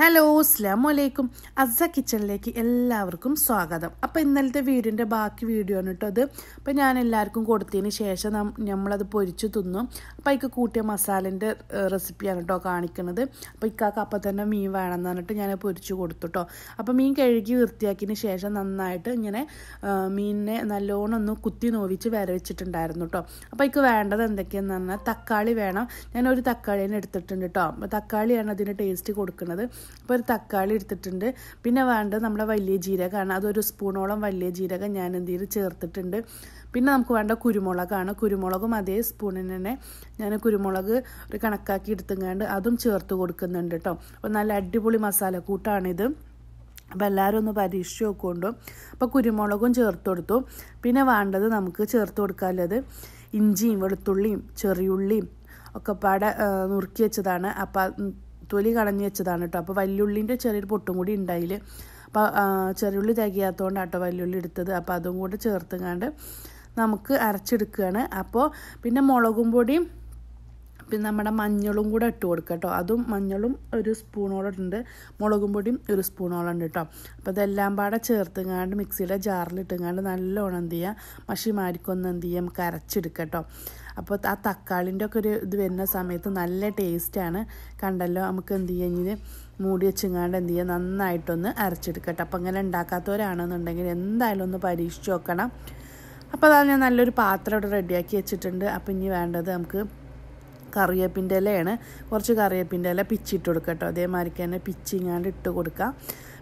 hello അസ്ലാം വലൈക്കും അസ കിച്ചണിലേക്ക് എല്ലാവർക്കും സ്വാഗതം അപ്പോൾ ഇന്നലത്തെ വീടിൻ്റെ ബാക്കി വീഡിയോ ആണ് കേട്ടോ അത് അപ്പോൾ ഞാൻ എല്ലാവർക്കും കൊടുത്തതിന് ശേഷം നമ്മളത് പൊരിച്ചു തിന്നു അപ്പോൾ അതിക്ക് കൂട്ടിയ മസാലൻ്റെ റെസിപ്പിയാണ് കേട്ടോ കാണിക്കുന്നത് അപ്പോൾ ഇക്കാക്ക് അപ്പം തന്നെ മീൻ വേണമെന്ന് പറഞ്ഞിട്ട് ഞാൻ പൊരിച്ചു കൊടുത്തു കേട്ടോ അപ്പോൾ മീൻ കഴുകി വൃത്തിയാക്കിയതിന് ശേഷം നന്നായിട്ട് ഇങ്ങനെ മീനിനെ നല്ലോണം ഒന്ന് കുത്തി നോവിച്ച് വരവെച്ചിട്ടുണ്ടായിരുന്നു കേട്ടോ അപ്പോൾ അതിക്ക് വേണ്ടത് എന്തൊക്കെയാണെന്ന് പറഞ്ഞാൽ തക്കാളി വേണം ഞാനൊരു തന്നെ എടുത്തിട്ടുണ്ട് കേട്ടോ അപ്പോൾ തക്കാളിയാണ് അതിന് ടേസ്റ്റ് കൊടുക്കുന്നത് ഇപ്പോൾ ഒരു തക്കാളി എടുത്തിട്ടുണ്ട് പിന്നെ വേണ്ടത് നമ്മുടെ വലിയ ജീരകമാണ് അതൊരു സ്പൂണോളം വലിയ ജീരകം ഞാൻ എന്ത് ചെയ്ത് ചേർത്തിട്ടുണ്ട് പിന്നെ നമുക്ക് വേണ്ട കുരുമുളകാണ് കുരുമുളകും അതേ സ്പൂണിന് തന്നെ ഞാൻ കുരുമുളക് ഒരു കണക്കാക്കി എടുത്തുകൊണ്ട് അതും ചേർത്ത് കൊടുക്കുന്നുണ്ട് കേട്ടോ അപ്പോൾ നല്ല അടിപൊളി മസാലക്കൂട്ടാണിത് അപ്പോൾ എല്ലാവരും ഒന്ന് പരീക്ഷിച്ച് നോക്കൊണ്ടു അപ്പോൾ കുരുമുളകും ചേർത്ത് കൊടുത്തു പിന്നെ വേണ്ടത് നമുക്ക് ചേർത്ത് കൊടുക്കാനുള്ളത് ഇഞ്ചിയും വെളുത്തുള്ളിയും ചെറിയുള്ളിയും ഒക്കെ പാടെ നുറുക്കി വെച്ചതാണ് അപ്പോൾ തൊലി കളഞ്ഞു വെച്ചതാണ് കേട്ടോ അപ്പോൾ വല്യുള്ളിൻ്റെ ചെറിയൊരു പൊട്ടും കൂടി ഉണ്ടായില്ല അപ്പോൾ ചെറിയുള്ളി തികയാത്തതുകൊണ്ടാണ് കേട്ടോ വല്യുള്ളി എടുത്തത് അപ്പോൾ അതും കൂടെ ചേർത്തുങ്ങാണ്ട് നമുക്ക് അരച്ചെടുക്കുകയാണ് അപ്പോൾ പിന്നെ മുളകും പൊടിയും പിന്നെ നമ്മുടെ മഞ്ഞളും കൂടെ ഇട്ട് കൊടുക്കുക കേട്ടോ അതും മഞ്ഞളും ഒരു സ്പൂണോളം ഉണ്ട് മുളകും പൊടിയും ഒരു സ്പൂണോളം ഉണ്ട് കേട്ടോ അപ്പോൾ ഇതെല്ലാം പാടെ ചേർത്തുങ്ങാണ്ട് മിക്സിയുടെ ജാറിലിട്ടുങ്ങാണ്ട് നല്ലോണം എന്ത് ചെയ്യാം മഷി മാരിക്കൊന്ന് എന്ത് ചെയ്യാം കരച്ചെടുക്കുക കേട്ടോ അപ്പോൾ ആ തക്കാളിൻ്റെ ഒക്കെ ഒരു ഇത് വരുന്ന സമയത്ത് നല്ല ടേസ്റ്റാണ് കണ്ടല്ലോ നമുക്ക് എന്ത് ചെയ്യുക മൂടി വെച്ചിങ്ങാണ്ട് എന്ത് ചെയ്യാം നന്നായിട്ടൊന്ന് കേട്ടോ അപ്പോൾ അങ്ങനെ ഉണ്ടാക്കാത്തവരാണെന്നുണ്ടെങ്കിൽ എന്തായാലും ഒന്ന് പരീക്ഷിച്ച് നോക്കണം അപ്പോൾ അതാണ് ഞാൻ നല്ലൊരു പാത്രം ഇവിടെ റെഡിയാക്കി വെച്ചിട്ടുണ്ട് അപ്പോൾ ഇനി വേണ്ടത് നമുക്ക് കറിവേപ്പിൻ്റെ ഇലയാണ് കുറച്ച് കറിവേപ്പിൻ്റെ ഇല പിച്ചിട്ട് കൊടുക്കുക കേട്ടോ അതേമാതിരിക്ക് തന്നെ പിച്ചിങ്ങാണ്ട് ഇട്ട് കൊടുക്കുക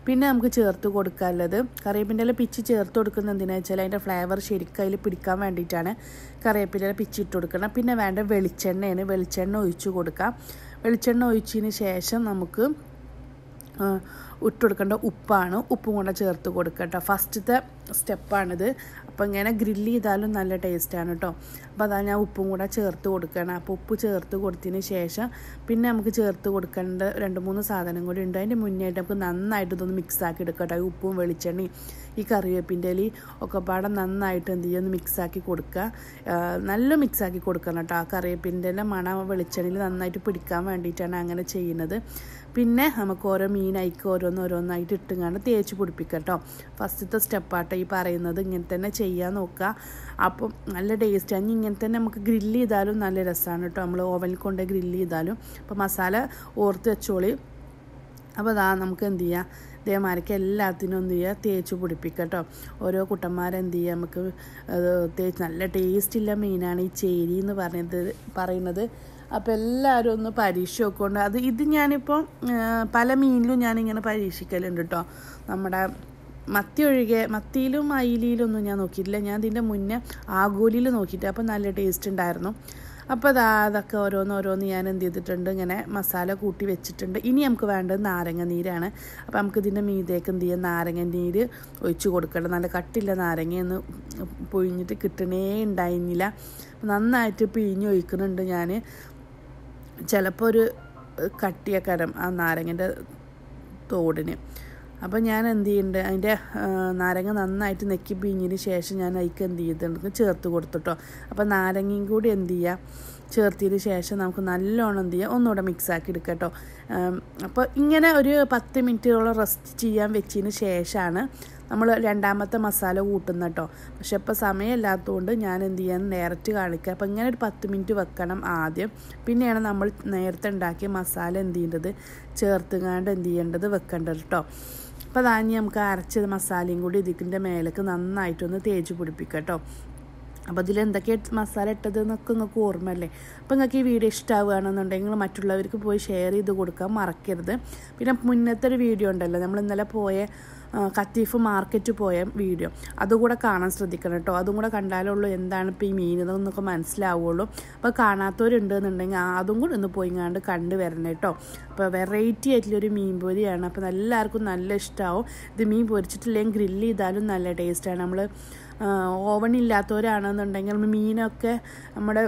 പിന്നെ നമുക്ക് ചേർത്ത് കൊടുക്കാനുള്ളത് കറിവേപ്പിൻ്റെ ഇല പിച്ച് ചേർത്ത് കൊടുക്കുന്നത് എന്തിനാണെന്ന് വെച്ചാൽ അതിൻ്റെ ഫ്ലേവർ ശരിക്കും അതിൽ പിടിക്കാൻ വേണ്ടിയിട്ടാണ് കറിവേപ്പിൻ്റെ ഇല പിച്ചിട്ട് കൊടുക്കണം പിന്നെ വേണ്ട വെളിച്ചെണ്ണയാണ് വെളിച്ചെണ്ണ ഒഴിച്ച് കൊടുക്കുക വെളിച്ചെണ്ണ ഒഴിച്ചതിന് ശേഷം നമുക്ക് ഇട്ട് കൊടുക്കേണ്ട ഉപ്പാണ് ഉപ്പും കൂടെ ചേർത്ത് കൊടുക്കട്ടോ ഫസ്റ്റത്തെ സ്റ്റെപ്പാണിത് അപ്പോൾ ഇങ്ങനെ ഗ്രില്ല് ചെയ്താലും നല്ല ടേസ്റ്റാണ് കേട്ടോ അപ്പോൾ അതാ ഞാൻ ഉപ്പും കൂടെ ചേർത്ത് കൊടുക്കണം അപ്പോൾ ഉപ്പ് ചേർത്ത് കൊടുത്തതിന് ശേഷം പിന്നെ നമുക്ക് ചേർത്ത് കൊടുക്കേണ്ട രണ്ട് മൂന്ന് സാധനം കൂടി ഉണ്ട് അതിൻ്റെ മുന്നേറ്റം നമുക്ക് നന്നായിട്ട് ഇതൊന്ന് ആക്കി എടുക്കട്ടോ ഈ ഉപ്പും വെളിച്ചെണ്ണയും ഈ കറിവേപ്പിൻ്റെ ഇലയും ഒക്കെ പാടെ നന്നായിട്ട് എന്ത് ചെയ്യുക ഒന്ന് മിക്സാക്കി കൊടുക്കുക നല്ല മിക്സാക്കി കൊടുക്കണം കേട്ടോ ആ കറിവേപ്പിൻ്റെ ഇല മണം വെളിച്ചെണ്ണയിൽ നന്നായിട്ട് പിടിക്കാൻ വേണ്ടിയിട്ടാണ് അങ്ങനെ ചെയ്യുന്നത് പിന്നെ നമുക്ക് ഓരോ മീനായിക്ക് ഓരോ ഓരോന്നോരോന്നായിട്ട് ഇട്ടുങ്ങാണ്ട് തേച്ച് പിടിപ്പിക്കുക കേട്ടോ ഫസ്റ്റത്തെ സ്റ്റെപ്പാട്ടോ ഈ പറയുന്നത് ഇങ്ങനെ തന്നെ ചെയ്യാൻ നോക്കുക അപ്പം നല്ല ടേസ്റ്റാണ് ഇങ്ങനെ തന്നെ നമുക്ക് ഗ്രില്ല് ചെയ്താലും നല്ല രസമാണ് കേട്ടോ നമ്മൾ ഓവനിൽ കൊണ്ട് ഗ്രില്ല് ചെയ്താലും അപ്പോൾ മസാല ഓർത്ത് വെച്ചോളി അപ്പോൾ അതാ നമുക്ക് എന്ത് ചെയ്യാം ഇതേമാർക്ക് എല്ലാത്തിനും എന്ത് ചെയ്യുക തേച്ച് പിടിപ്പിക്കുക കേട്ടോ ഓരോ കുട്ടന്മാരെന്ത് ചെയ്യുക നമുക്ക് തേച്ച് നല്ല ടേസ്റ്റ് ടേസ്റ്റുള്ള മീനാണ് ഈ ചേരി എന്ന് പറയുന്നത് പറയുന്നത് അപ്പോൾ എല്ലാവരും ഒന്ന് പരീക്ഷ വെക്കൊണ്ട് അത് ഇത് ഞാനിപ്പോൾ പല മീനിലും ഞാനിങ്ങനെ പരീക്ഷിക്കലുണ്ട് കേട്ടോ നമ്മുടെ മത്തി ഒഴികെ മത്തിയിലും അയിലിയിലൊന്നും ഞാൻ നോക്കിയിട്ടില്ല ഞാൻ ഇതിൻ്റെ മുന്നേ ആഗോലിയിൽ നോക്കിയിട്ട് അപ്പോൾ നല്ല ടേസ്റ്റ് ഉണ്ടായിരുന്നു അപ്പോൾ അതാ അതൊക്കെ ഓരോന്ന് ഓരോന്ന് ഞാൻ എന്ത് ചെയ്തിട്ടുണ്ട് ഇങ്ങനെ മസാല കൂട്ടി വെച്ചിട്ടുണ്ട് ഇനി നമുക്ക് വേണ്ടത് നാരങ്ങ നീരാണ് അപ്പോൾ നമുക്ക് ഇതിൻ്റെ മീതേക്ക് എന്ത് ചെയ്യാം നാരങ്ങ നീര് ഒഴിച്ച് കൊടുക്കണം നല്ല കട്ടില്ല നാരങ്ങയൊന്ന് പൊഴിഞ്ഞിട്ട് കിട്ടണേ ഉണ്ടായിരുന്നില്ല നന്നായിട്ട് പിഴിഞ്ഞ് ഒഴിക്കുന്നുണ്ട് ഞാൻ ചിലപ്പോൾ ഒരു കട്ടിയ കരം ആ നാരങ്ങൻ്റെ തോടിന് അപ്പോൾ ഞാൻ എന്ത് ചെയ്യുന്നുണ്ട് അതിൻ്റെ നാരങ്ങ നന്നായിട്ട് നെക്കി പിഞ്ഞതിന് ശേഷം ഞാൻ അതിക്ക് എന്ത് ചെയ്തിട്ടുണ്ട് ചേർത്ത് കൊടുത്തിട്ടോ അപ്പോൾ നാരങ്ങയും കൂടി എന്ത് ചെയ്യുക ചേർത്തിയതിന് ശേഷം നമുക്ക് നല്ലോണം എന്ത് ചെയ്യാം ഒന്നുകൂടെ മിക്സാക്കി എടുക്കുക കേട്ടോ അപ്പോൾ ഇങ്ങനെ ഒരു പത്ത് മിനിറ്റോളം റെസ്റ്റ് ചെയ്യാൻ വെച്ചതിന് ശേഷമാണ് നമ്മൾ രണ്ടാമത്തെ മസാല കൂട്ടുന്ന കേട്ടോ പക്ഷെ ഇപ്പോൾ സമയമില്ലാത്തതുകൊണ്ട് ഞാൻ എന്ത് ചെയ്യാൻ നേരത്തെ കാണിക്കുക അപ്പോൾ ഇങ്ങനെ ഒരു പത്ത് മിനിറ്റ് വെക്കണം ആദ്യം പിന്നെയാണ് നമ്മൾ നേരത്തെ ഉണ്ടാക്കിയ മസാല എന്ത് ചെയ്യേണ്ടത് ചേർത്തുങ്ങാണ്ട് എന്ത് ചെയ്യേണ്ടത് വെക്കേണ്ടത് കേട്ടോ അപ്പോൾ അതാഞ്ഞ് നമുക്ക് അരച്ച മസാലയും കൂടി ഇതിൻ്റെ മേലേക്ക് നന്നായിട്ടൊന്ന് തേച്ച് പിടിപ്പിക്കുക കേട്ടോ അപ്പോൾ ഇതിൽ എന്തൊക്കെയാണ് മസാല ഇട്ടത് എന്നൊക്കെ നിങ്ങൾക്ക് ഓർമ്മയല്ലേ അപ്പോൾ നിങ്ങൾക്ക് ഈ വീഡിയോ ഇഷ്ടമാവുകയാണെന്നുണ്ടെങ്കിൽ മറ്റുള്ളവർക്ക് പോയി ഷെയർ ചെയ്ത് കൊടുക്കാൻ മറക്കരുത് പിന്നെ മുന്നത്തെ ഒരു വീഡിയോ ഉണ്ടല്ലോ നമ്മൾ ഇന്നലെ പോയ കത്തീഫ് മാർക്കറ്റ് പോയ വീഡിയോ അതുകൂടെ കാണാൻ ശ്രദ്ധിക്കണം കേട്ടോ അതും കൂടെ കണ്ടാലുള്ളൂ എന്താണ് ഇപ്പോൾ ഈ മീൻ എന്നൊക്കെ മനസ്സിലാവുള്ളൂ അപ്പോൾ എന്നുണ്ടെങ്കിൽ അതും കൂടെ ഒന്ന് പോയി കണ്ട് കണ്ടു വരണം കേട്ടോ അപ്പോൾ വെറൈറ്റി ആയിട്ടുള്ളൊരു മീൻ പൊരിയാണ് അപ്പോൾ എല്ലാവർക്കും നല്ല ഇഷ്ടമാവും ഇത് മീൻ പൊരിച്ചിട്ടില്ലെങ്കിൽ ഗ്രില്ല് ചെയ്താലും നല്ല ടേസ്റ്റാണ് നമ്മൾ ഓവൺ ഇല്ലാത്തവരാണെന്നുണ്ടെങ്കിൽ നമ്മൾ മീനൊക്കെ നമ്മുടെ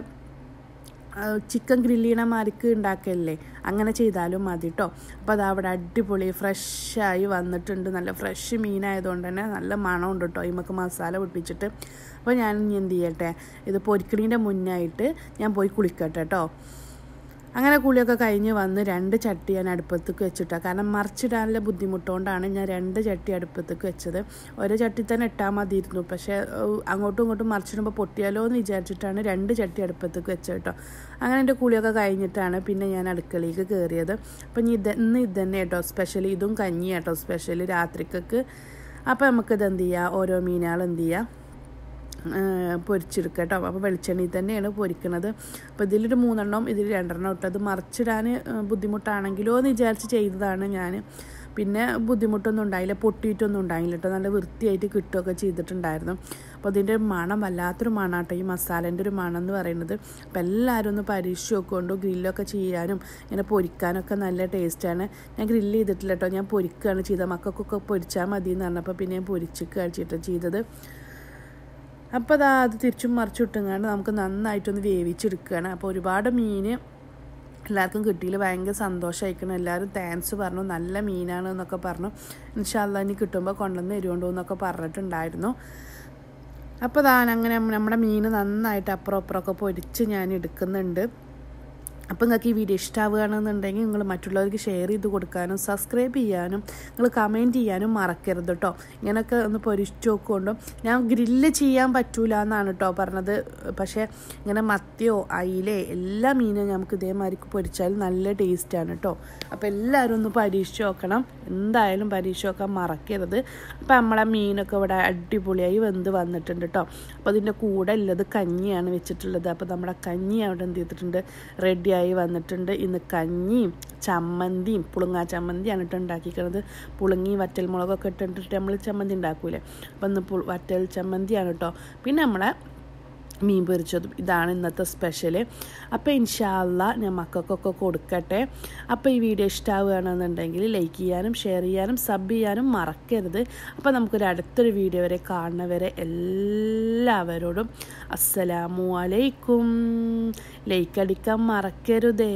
ചിക്കൻ ഗ്രില്ല് മാർക്ക് ഉണ്ടാക്കല്ലേ അങ്ങനെ ചെയ്താലും മതി കേട്ടോ അപ്പോൾ അത് അവിടെ അടിപൊളി ഫ്രഷായി വന്നിട്ടുണ്ട് നല്ല ഫ്രഷ് മീനായതുകൊണ്ട് തന്നെ നല്ല മണമുണ്ട് കേട്ടോ ഇമ്മക്ക് മസാല പൊട്ടിച്ചിട്ട് അപ്പോൾ ഞാൻ ഇനി എന്ത് ചെയ്യട്ടെ ഇത് പൊരിക്കണീൻ്റെ മുന്നായിട്ട് ഞാൻ പോയി കുളിക്കട്ടെ കേട്ടോ അങ്ങനെ കുളിയൊക്കെ കഴിഞ്ഞ് വന്ന് രണ്ട് ചട്ടി ഞാൻ അടുപ്പത്തേക്ക് വെച്ചിട്ടാണ് കാരണം മറിച്ചിടാനുള്ള ബുദ്ധിമുട്ടുകൊണ്ടാണ് ഞാൻ രണ്ട് ചട്ടി അടുപ്പത്തേക്ക് വെച്ചത് ഒരേ ചട്ടി തന്നെ ഇട്ടാൽ മതിയിരുന്നു പക്ഷേ അങ്ങോട്ടും ഇങ്ങോട്ടും മറിച്ചിടുമ്പോൾ പൊട്ടിയാലോ എന്ന് വിചാരിച്ചിട്ടാണ് രണ്ട് ചട്ടി അടുപ്പത്തേക്ക് വെച്ചത് കേട്ടോ അങ്ങനെ എൻ്റെ കുളിയൊക്കെ കഴിഞ്ഞിട്ടാണ് പിന്നെ ഞാൻ അടുക്കളയിലേക്ക് കയറിയത് അപ്പം ഇനി ഇത് ഇന്ന് ഇത് തന്നെ കേട്ടോ സ്പെഷ്യലി ഇതും കഞ്ഞി കേട്ടോ സ്പെഷ്യലി രാത്രിക്കൊക്കെ അപ്പോൾ നമുക്കിത് എന്ത് ചെയ്യുക ഓരോ മീനുകൾ എന്ത് ചെയ്യുക പൊരിച്ചെടുക്കുക കേട്ടോ അപ്പോൾ വെളിച്ചെണ്ണയിൽ തന്നെയാണ് പൊരിക്കുന്നത് അപ്പോൾ ഇതിലൊരു മൂന്നെണ്ണം ഇതിൽ രണ്ടെണ്ണം ഇട്ടത് മറിച്ചിടാൻ ബുദ്ധിമുട്ടാണെങ്കിലോ എന്ന് വിചാരിച്ച് ചെയ്തതാണ് ഞാൻ പിന്നെ ബുദ്ധിമുട്ടൊന്നും ഉണ്ടായില്ല പൊട്ടിയിട്ടൊന്നും ഉണ്ടായില്ല കേട്ടോ നല്ല വൃത്തിയായിട്ട് കിട്ടുകയൊക്കെ ചെയ്തിട്ടുണ്ടായിരുന്നു അപ്പോൾ അതിൻ്റെ മണം വല്ലാത്തൊരു മണാട്ടോ ഈ മസാലേൻ്റെ ഒരു മണം എന്ന് പറയുന്നത് അപ്പോൾ എല്ലാവരും ഒന്ന് പരീക്ഷിച്ചൊക്കെ നോക്കുകൊണ്ടു ഗ്രില്ലൊക്കെ ചെയ്യാനും ഇങ്ങനെ പൊരിക്കാനൊക്കെ നല്ല ടേസ്റ്റാണ് ഞാൻ ഗ്രില്ല് ചെയ്തിട്ടില്ല കേട്ടോ ഞാൻ പൊരിക്കുകയാണ് ചെയ്തത് മക്കൾക്കൊക്കെ പൊരിച്ചാൽ മതി എന്ന് പറഞ്ഞപ്പോൾ പിന്നെ ഞാൻ പൊരിച്ചിക്കുകയാണ് ചെയ്തത് അപ്പോൾ അതാ അത് തിരിച്ചും മറിച്ചിട്ടുങ്ങാണ്ട് നമുക്ക് നന്നായിട്ടൊന്ന് വേവിച്ചെടുക്കുകയാണ് അപ്പോൾ ഒരുപാട് മീൻ എല്ലാവർക്കും കിട്ടിയിൽ ഭയങ്കര സന്തോഷമായിരിക്കണം എല്ലാവരും താങ്ക്സ് പറഞ്ഞു നല്ല മീനാണ് എന്നൊക്കെ പറഞ്ഞു ഇൻഷാല്ല ഇനി കിട്ടുമ്പോൾ കൊണ്ടുവന്ന് തരുമുണ്ടോ എന്നൊക്കെ പറഞ്ഞിട്ടുണ്ടായിരുന്നു അപ്പോൾ അതാണ് അങ്ങനെ നമ്മുടെ മീൻ നന്നായിട്ട് അപ്പുറം അപ്പുറമൊക്കെ പൊരിച്ച് ഞാൻ എടുക്കുന്നുണ്ട് അപ്പോൾ നിങ്ങൾക്ക് ഈ വീഡിയോ ഇഷ്ടമാവുകയാണെന്നുണ്ടെങ്കിൽ നിങ്ങൾ മറ്റുള്ളവർക്ക് ഷെയർ ചെയ്ത് കൊടുക്കാനും സബ്സ്ക്രൈബ് ചെയ്യാനും നിങ്ങൾ കമൻറ്റ് ചെയ്യാനും മറക്കരുത് കേട്ടോ ഇങ്ങനെയൊക്കെ ഒന്ന് പൊരിച്ചു നോക്കുകൊണ്ടും ഞാൻ ഗ്രില്ല് ചെയ്യാൻ പറ്റൂല എന്നാണ് കേട്ടോ പറഞ്ഞത് പക്ഷേ ഇങ്ങനെ മത്തിയോ അയിലേ എല്ലാ മീനും നമുക്ക് ഇതേമാതിരിക്ക് പൊരിച്ചാൽ നല്ല ടേസ്റ്റാണ് കേട്ടോ അപ്പോൾ എല്ലാവരും ഒന്ന് പരീക്ഷിച്ച് നോക്കണം എന്തായാലും പരീക്ഷ നോക്കാൻ മറക്കരുത് അപ്പോൾ നമ്മളെ മീനൊക്കെ ഇവിടെ അടിപൊളിയായി വെന്ത് വന്നിട്ടുണ്ട് കേട്ടോ അപ്പോൾ അതിൻ്റെ കൂടെ ഉള്ളത് കഞ്ഞിയാണ് വെച്ചിട്ടുള്ളത് അപ്പോൾ നമ്മുടെ കഞ്ഞി അവിടെ എന്ത് ചെയ്തിട്ടുണ്ട് റെഡി റെഡിയായി വന്നിട്ടുണ്ട് ഇന്ന് കഞ്ഞിയും ചമ്മന്തിയും പുളുങ്ങാ ചമ്മന്തിയാണ് ഇട്ട് ഉണ്ടാക്കിക്കുന്നത് പുളുങ്ങി വറ്റൽ മുളകൊക്കെ ഇട്ടിട്ട് നമ്മൾ ചമ്മന്തി ഉണ്ടാക്കൂലേ അപ്പം ഇന്ന് വറ്റൽ ചമ്മന്തിയാണ് കേട്ടോ പിന്നെ നമ്മളെ മീൻ പൊരിച്ചതും ഇതാണ് ഇന്നത്തെ സ്പെഷ്യല് അപ്പോൾ ഇൻഷാല്ല ഞാൻ മക്കൾക്കൊക്കെ കൊടുക്കട്ടെ അപ്പോൾ ഈ വീഡിയോ ഇഷ്ടമാവുകയാണെന്നുണ്ടെങ്കിൽ ലൈക്ക് ചെയ്യാനും ഷെയർ ചെയ്യാനും സബ് ചെയ്യാനും മറക്കരുത് അപ്പോൾ നമുക്കൊരു അടുത്തൊരു വീഡിയോ വരെ കാണുന്നവരെ എല്ലാവരോടും അസ്സലാമു അലൈക്കും ലൈക്ക് അടിക്കാൻ മറക്കരുതേ